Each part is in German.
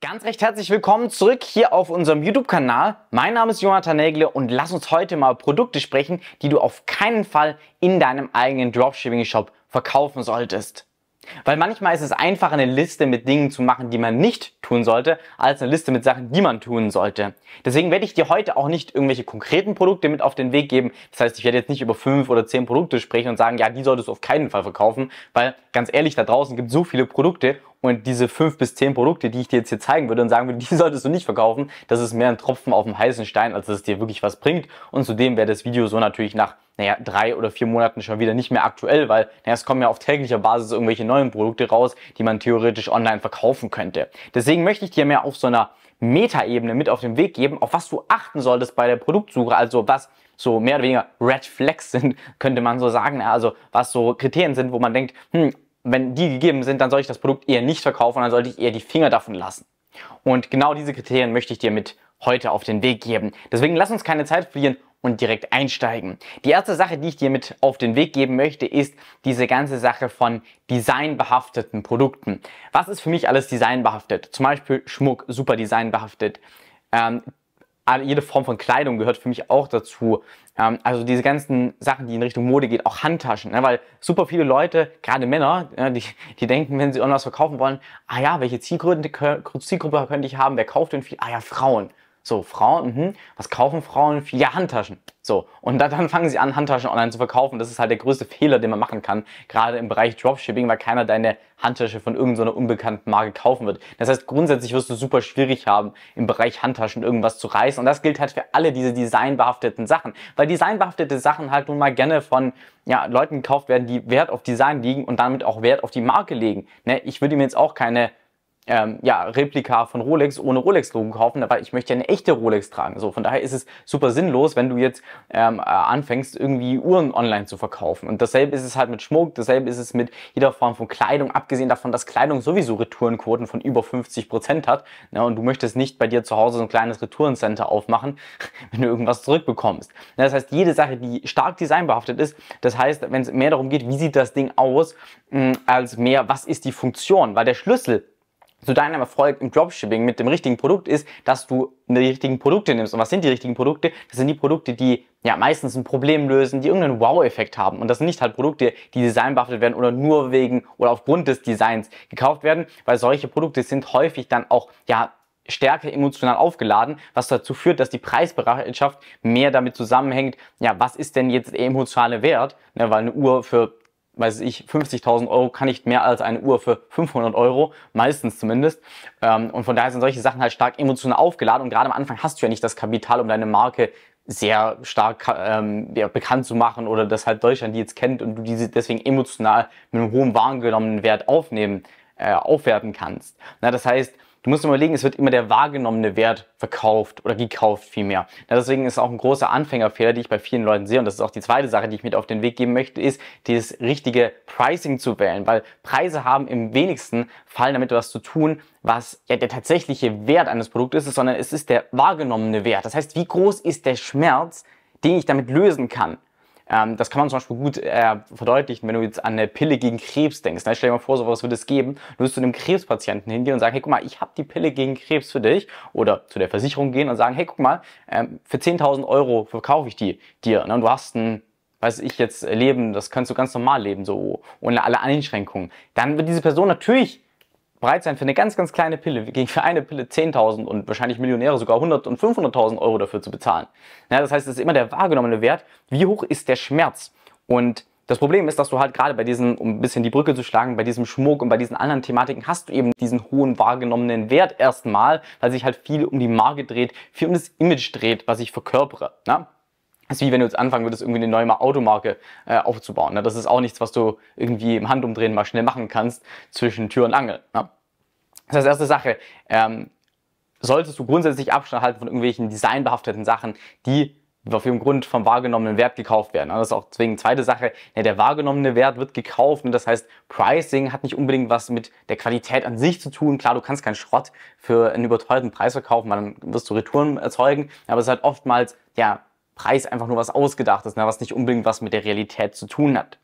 Ganz recht herzlich willkommen zurück hier auf unserem YouTube-Kanal. Mein Name ist Jonathan Nägle und lass uns heute mal Produkte sprechen, die du auf keinen Fall in deinem eigenen Dropshipping-Shop verkaufen solltest. Weil manchmal ist es einfacher, eine Liste mit Dingen zu machen, die man nicht tun sollte, als eine Liste mit Sachen, die man tun sollte. Deswegen werde ich dir heute auch nicht irgendwelche konkreten Produkte mit auf den Weg geben. Das heißt, ich werde jetzt nicht über fünf oder zehn Produkte sprechen und sagen, ja, die solltest du auf keinen Fall verkaufen, weil ganz ehrlich, da draußen gibt es so viele Produkte und diese fünf bis zehn Produkte, die ich dir jetzt hier zeigen würde und sagen würde, die solltest du nicht verkaufen, das ist mehr ein Tropfen auf dem heißen Stein, als dass es dir wirklich was bringt. Und zudem wäre das Video so natürlich nach naja, drei oder vier Monaten schon wieder nicht mehr aktuell, weil naja, es kommen ja auf täglicher Basis irgendwelche neuen Produkte raus, die man theoretisch online verkaufen könnte. Deswegen möchte ich dir mehr auf so einer Metaebene mit auf den Weg geben, auf was du achten solltest bei der Produktsuche, also was so mehr oder weniger Red Flags sind, könnte man so sagen, also was so Kriterien sind, wo man denkt, hm, wenn die gegeben sind, dann soll ich das Produkt eher nicht verkaufen, dann sollte ich eher die Finger davon lassen. Und genau diese Kriterien möchte ich dir mit heute auf den Weg geben. Deswegen lass uns keine Zeit verlieren und direkt einsteigen. Die erste Sache, die ich dir mit auf den Weg geben möchte, ist diese ganze Sache von designbehafteten Produkten. Was ist für mich alles designbehaftet? Zum Beispiel Schmuck, super designbehaftet. Ähm, jede Form von Kleidung gehört für mich auch dazu. Ähm, also diese ganzen Sachen, die in Richtung Mode gehen, auch Handtaschen, ne? weil super viele Leute, gerade Männer, ja, die, die denken, wenn sie irgendwas verkaufen wollen, ah ja, welche Zielgruppe, Zielgruppe könnte ich haben, wer kauft denn viel? Ah ja, Frauen. So, Frauen, mh, was kaufen Frauen? Ja, Handtaschen. So, und dann, dann fangen sie an, Handtaschen online zu verkaufen. Das ist halt der größte Fehler, den man machen kann, gerade im Bereich Dropshipping, weil keiner deine Handtasche von irgendeiner so unbekannten Marke kaufen wird. Das heißt, grundsätzlich wirst du super schwierig haben, im Bereich Handtaschen irgendwas zu reißen. Und das gilt halt für alle diese designbehafteten Sachen, weil designbehaftete Sachen halt nun mal gerne von ja, Leuten gekauft werden, die Wert auf Design liegen und damit auch Wert auf die Marke legen. Ne? Ich würde mir jetzt auch keine ähm, ja, Replika von Rolex ohne Rolex-Logo kaufen, aber ich möchte ja eine echte Rolex tragen. So, von daher ist es super sinnlos, wenn du jetzt ähm, äh, anfängst, irgendwie Uhren online zu verkaufen. Und dasselbe ist es halt mit Schmuck, dasselbe ist es mit jeder Form von Kleidung, abgesehen davon, dass Kleidung sowieso Retourenquoten von über 50% Prozent hat. Ne, und du möchtest nicht bei dir zu Hause so ein kleines Retourencenter aufmachen, wenn du irgendwas zurückbekommst. Ne, das heißt, jede Sache, die stark designbehaftet ist, das heißt, wenn es mehr darum geht, wie sieht das Ding aus, mh, hm, als mehr, was ist die Funktion? Weil der Schlüssel zu deinem Erfolg im Dropshipping mit dem richtigen Produkt ist, dass du die richtigen Produkte nimmst. Und was sind die richtigen Produkte? Das sind die Produkte, die ja meistens ein Problem lösen, die irgendeinen Wow-Effekt haben. Und das sind nicht halt Produkte, die designbehaftet werden oder nur wegen oder aufgrund des Designs gekauft werden, weil solche Produkte sind häufig dann auch ja stärker emotional aufgeladen, was dazu führt, dass die Preisbereitschaft mehr damit zusammenhängt, ja, was ist denn jetzt der emotionale Wert, ne, weil eine Uhr für weiß ich, 50.000 Euro kann nicht mehr als eine Uhr für 500 Euro, meistens zumindest. Ähm, und von daher sind solche Sachen halt stark emotional aufgeladen und gerade am Anfang hast du ja nicht das Kapital, um deine Marke sehr stark ähm, ja, bekannt zu machen oder dass halt Deutschland die jetzt kennt und du diese deswegen emotional mit einem hohen wahrgenommenen Wert aufnehmen, äh, aufwerten kannst. Na, das heißt, Du musst überlegen, es wird immer der wahrgenommene Wert verkauft oder gekauft vielmehr. Ja, deswegen ist auch ein großer Anfängerfehler, den ich bei vielen Leuten sehe. Und das ist auch die zweite Sache, die ich mit auf den Weg geben möchte, ist, dieses richtige Pricing zu wählen. Weil Preise haben im wenigsten Fall damit was zu tun, was ja der tatsächliche Wert eines Produktes ist, sondern es ist der wahrgenommene Wert. Das heißt, wie groß ist der Schmerz, den ich damit lösen kann? Ähm, das kann man zum Beispiel gut äh, verdeutlichen, wenn du jetzt an eine Pille gegen Krebs denkst. Ne? Stell dir mal vor, sowas wird es geben. Du wirst zu einem Krebspatienten hingehen und sagen, hey, guck mal, ich habe die Pille gegen Krebs für dich. Oder zu der Versicherung gehen und sagen, hey, guck mal, ähm, für 10.000 Euro verkaufe ich die dir. Ne? Und du hast ein weiß ich jetzt, leben, das kannst du ganz normal leben, so ohne alle Einschränkungen, dann wird diese Person natürlich bereit sein, für eine ganz, ganz kleine Pille, gegen für eine Pille 10.000 und wahrscheinlich Millionäre sogar 100.000 und 500.000 Euro dafür zu bezahlen. Ja, das heißt, es ist immer der wahrgenommene Wert. Wie hoch ist der Schmerz? Und das Problem ist, dass du halt gerade bei diesem, um ein bisschen die Brücke zu schlagen, bei diesem Schmuck und bei diesen anderen Thematiken hast du eben diesen hohen wahrgenommenen Wert erstmal, weil sich halt viel um die Marke dreht, viel um das Image dreht, was ich verkörpere. Na? Ne? ist also wie wenn du jetzt anfangen würdest, irgendwie eine neue Automarke äh, aufzubauen. Ne? Das ist auch nichts, was du irgendwie im Handumdrehen mal schnell machen kannst zwischen Tür und Angel. Ne? Das heißt, erste Sache, ähm, solltest du grundsätzlich Abstand halten von irgendwelchen designbehafteten Sachen, die auf ihrem Grund vom wahrgenommenen Wert gekauft werden. Ne? Das ist auch deswegen zweite Sache. Ja, ne, der wahrgenommene Wert wird gekauft und ne? das heißt, Pricing hat nicht unbedingt was mit der Qualität an sich zu tun. Klar, du kannst keinen Schrott für einen überteuerten Preis verkaufen, weil dann wirst du Retouren erzeugen, aber es ist halt oftmals ja, Preis einfach nur was Ausgedachtes, ne, was nicht unbedingt was mit der Realität zu tun hat.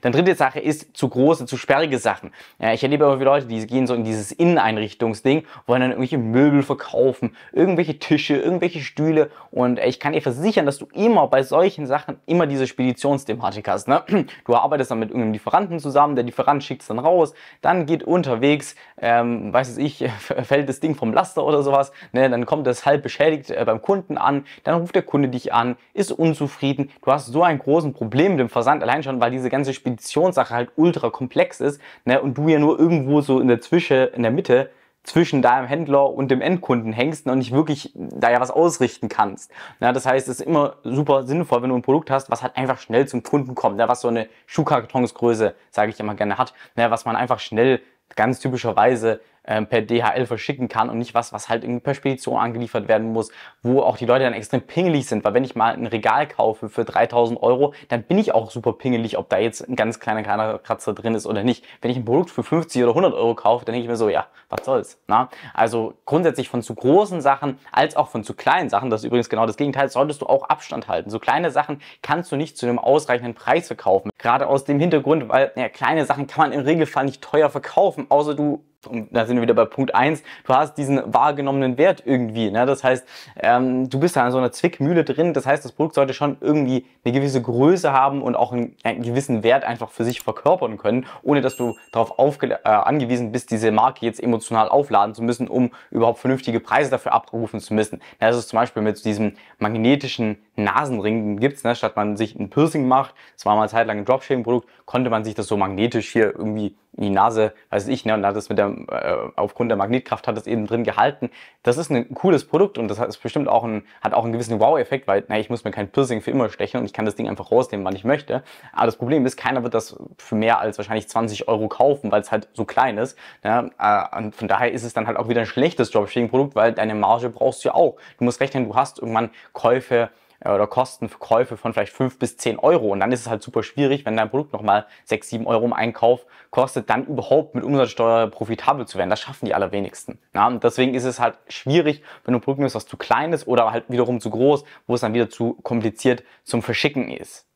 Dann dritte Sache ist zu große, zu sperrige Sachen. Ja, ich erlebe immer viele Leute, die gehen so in dieses Inneneinrichtungsding, wollen dann irgendwelche Möbel verkaufen, irgendwelche Tische, irgendwelche Stühle und äh, ich kann dir versichern, dass du immer bei solchen Sachen immer diese Speditionsthematik hast. Ne? Du arbeitest dann mit irgendeinem Lieferanten zusammen, der Lieferant schickt es dann raus, dann geht unterwegs, ähm, weiß ich, fällt das Ding vom Laster oder sowas, ne? dann kommt das halb beschädigt äh, beim Kunden an, dann ruft der Kunde dich an, ist unzufrieden. Du hast so ein großes Problem mit dem Versand, allein schon, weil diese ganze ganze Speditionssache halt ultra komplex ist ne, und du ja nur irgendwo so in der Zwischen, in der Mitte zwischen deinem Händler und dem Endkunden hängst und nicht wirklich da ja was ausrichten kannst. Ja, das heißt, es ist immer super sinnvoll, wenn du ein Produkt hast, was halt einfach schnell zum Kunden kommt, ja, ne, was so eine Schuhkartonsgröße, sage ich immer gerne, hat, ja, ne, was man einfach schnell ganz typischerweise ähm, per DHL verschicken kann und nicht was, was halt irgendwie per Spedition angeliefert werden muss, wo auch die Leute dann extrem pingelig sind, weil wenn ich mal ein Regal kaufe für 3000 Euro, dann bin ich auch super pingelig, ob da jetzt ein ganz kleiner, kleiner Kratzer drin ist oder nicht. Wenn ich ein Produkt für 50 oder 100 Euro kaufe, dann denke ich mir so, ja, was soll's. Na? Ne? Also grundsätzlich von zu großen Sachen als auch von zu kleinen Sachen, das ist übrigens genau das Gegenteil, solltest du auch Abstand halten. So kleine Sachen kannst du nicht zu einem ausreichenden Preis verkaufen. Gerade aus dem Hintergrund, weil ja, kleine Sachen kann man im Regelfall nicht teuer verkaufen, außer du und da sind wir wieder bei Punkt 1, du hast diesen wahrgenommenen Wert irgendwie. Ne? Das heißt, ähm, du bist da in so einer Zwickmühle drin. Das heißt, das Produkt sollte schon irgendwie eine gewisse Größe haben und auch einen, einen gewissen Wert einfach für sich verkörpern können, ohne dass du darauf äh, angewiesen bist, diese Marke jetzt emotional aufladen zu müssen, um überhaupt vernünftige Preise dafür abrufen zu müssen. das ist zum Beispiel mit diesem magnetischen Nasenring gibt es, ne? statt man sich ein Piercing macht, das war mal eine Zeit lang ein Dropshipping-Produkt, konnte man sich das so magnetisch hier irgendwie in die Nase, weiß ich, ne, und hat es mit der, äh, aufgrund der Magnetkraft hat es eben drin gehalten. Das ist ein cooles Produkt und das hat bestimmt auch ein, hat auch einen gewissen Wow-Effekt, weil, naja, ich muss mir kein Piercing für immer stechen und ich kann das Ding einfach rausnehmen, wann ich möchte. Aber das Problem ist, keiner wird das für mehr als wahrscheinlich 20 Euro kaufen, weil es halt so klein ist. Ne? Äh, und von daher ist es dann halt auch wieder ein schlechtes Dropshipping-Produkt, weil deine Marge brauchst du ja auch. Du musst rechnen, du hast irgendwann Käufe, äh, oder Kosten für Käufe von vielleicht fünf bis zehn Euro. Und dann ist es halt super schwierig, wenn dein Produkt nochmal sechs, sieben Euro im Einkauf kostet, dann überhaupt mit Umsatzsteuer profitabel zu werden. Das schaffen die allerwenigsten. Ja, und deswegen ist es halt schwierig, wenn du ein Produkt nimmst, was zu klein ist oder halt wiederum zu groß, wo es dann wieder zu kompliziert zum Verschicken ist.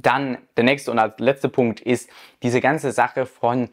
Dann der nächste und als letzter Punkt ist diese ganze Sache von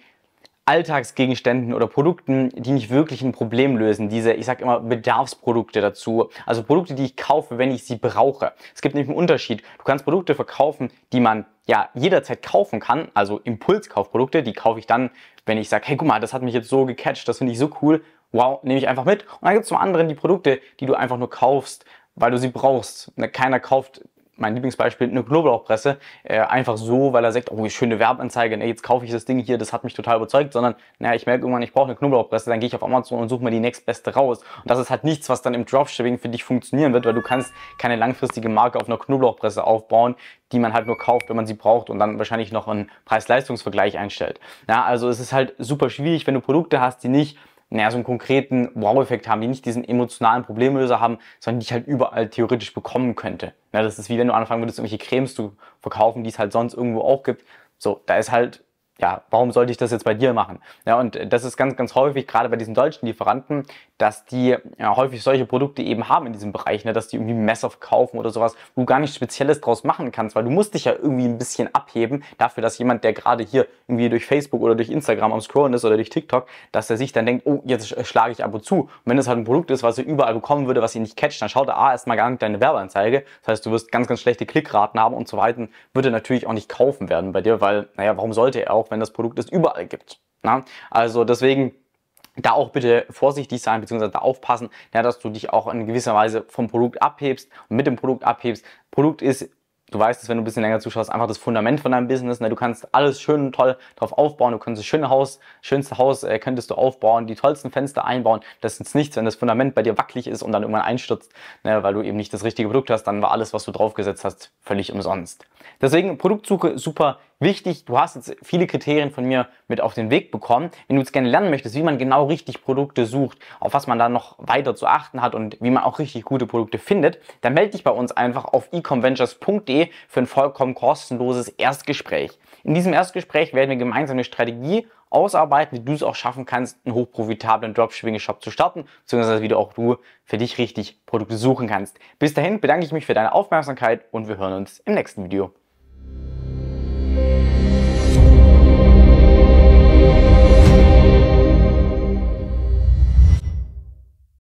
Alltagsgegenständen oder Produkten, die nicht wirklich ein Problem lösen. Diese, ich sage immer, Bedarfsprodukte dazu. Also Produkte, die ich kaufe, wenn ich sie brauche. Es gibt nämlich einen Unterschied. Du kannst Produkte verkaufen, die man ja jederzeit kaufen kann. Also Impulskaufprodukte, die kaufe ich dann, wenn ich sage, hey, guck mal, das hat mich jetzt so gecatcht, das finde ich so cool. Wow, nehme ich einfach mit. Und dann gibt es zum anderen die Produkte, die du einfach nur kaufst, weil du sie brauchst. Ne, keiner kauft mein Lieblingsbeispiel, eine Knoblauchpresse, äh, einfach so, weil er sagt, oh, schöne Werbeanzeige, ne, jetzt kaufe ich das Ding hier, das hat mich total überzeugt, sondern, naja, ich merke irgendwann, ich brauche eine Knoblauchpresse, dann gehe ich auf Amazon und suche mir die nächstbeste raus. Und das ist halt nichts, was dann im Dropshipping für dich funktionieren wird, weil du kannst keine langfristige Marke auf einer Knoblauchpresse aufbauen, die man halt nur kauft, wenn man sie braucht und dann wahrscheinlich noch einen Preis-Leistungs-Vergleich einstellt. Ja, also es ist halt super schwierig, wenn du Produkte hast, die nicht naja, so einen konkreten Wow-Effekt haben, die nicht diesen emotionalen Problemlöser haben, sondern die ich halt überall theoretisch bekommen könnte. Ja, das ist wie wenn du anfangen würdest, irgendwelche Cremes zu verkaufen, die es halt sonst irgendwo auch gibt. So, da ist halt ja, warum sollte ich das jetzt bei dir machen? Ja, und äh, das ist ganz, ganz häufig, gerade bei diesen deutschen Lieferanten, dass die ja, häufig solche Produkte eben haben in diesem Bereich, ne, dass die irgendwie Messer verkaufen oder sowas, wo du gar nichts Spezielles draus machen kannst, weil du musst dich ja irgendwie ein bisschen abheben dafür, dass jemand, der gerade hier irgendwie durch Facebook oder durch Instagram am Scrollen ist oder durch TikTok, dass er sich dann denkt, oh, jetzt äh, schlage ich ab und zu. Und wenn es halt ein Produkt ist, was er überall bekommen würde, was ihn nicht catcht, dann schaut er A, ah, erstmal gar nicht deine Werbeanzeige. Das heißt, du wirst ganz, ganz schlechte Klickraten haben und so weiter, würde natürlich auch nicht kaufen werden bei dir, weil, naja, warum sollte er auch auch wenn das Produkt es überall gibt. Na? Also deswegen da auch bitte vorsichtig sein, beziehungsweise da aufpassen, ja, dass du dich auch in gewisser Weise vom Produkt abhebst und mit dem Produkt abhebst. Produkt ist du weißt es, wenn du ein bisschen länger zuschaust, einfach das Fundament von deinem Business. Ne? Du kannst alles schön und toll drauf aufbauen. Du kannst das schöne Haus, schönste Haus äh, könntest du aufbauen, die tollsten Fenster einbauen. Das ist nichts, wenn das Fundament bei dir wackelig ist und dann irgendwann einstürzt, ne? weil du eben nicht das richtige Produkt hast, dann war alles, was du draufgesetzt hast, völlig umsonst. Deswegen Produktsuche super wichtig, du hast jetzt viele Kriterien von mir mit auf den Weg bekommen. Wenn du jetzt gerne lernen möchtest, wie man genau richtig Produkte sucht, auf was man da noch weiter zu achten hat und wie man auch richtig gute Produkte findet, dann melde dich bei uns einfach auf econventures.de für ein vollkommen kostenloses Erstgespräch. In diesem Erstgespräch werden wir gemeinsam eine Strategie ausarbeiten, wie du es auch schaffen kannst, einen hochprofitablen Dropshipping-Shop zu starten, beziehungsweise wie du auch du für dich richtig Produkte suchen kannst. Bis dahin bedanke ich mich für deine Aufmerksamkeit und wir hören uns im nächsten Video.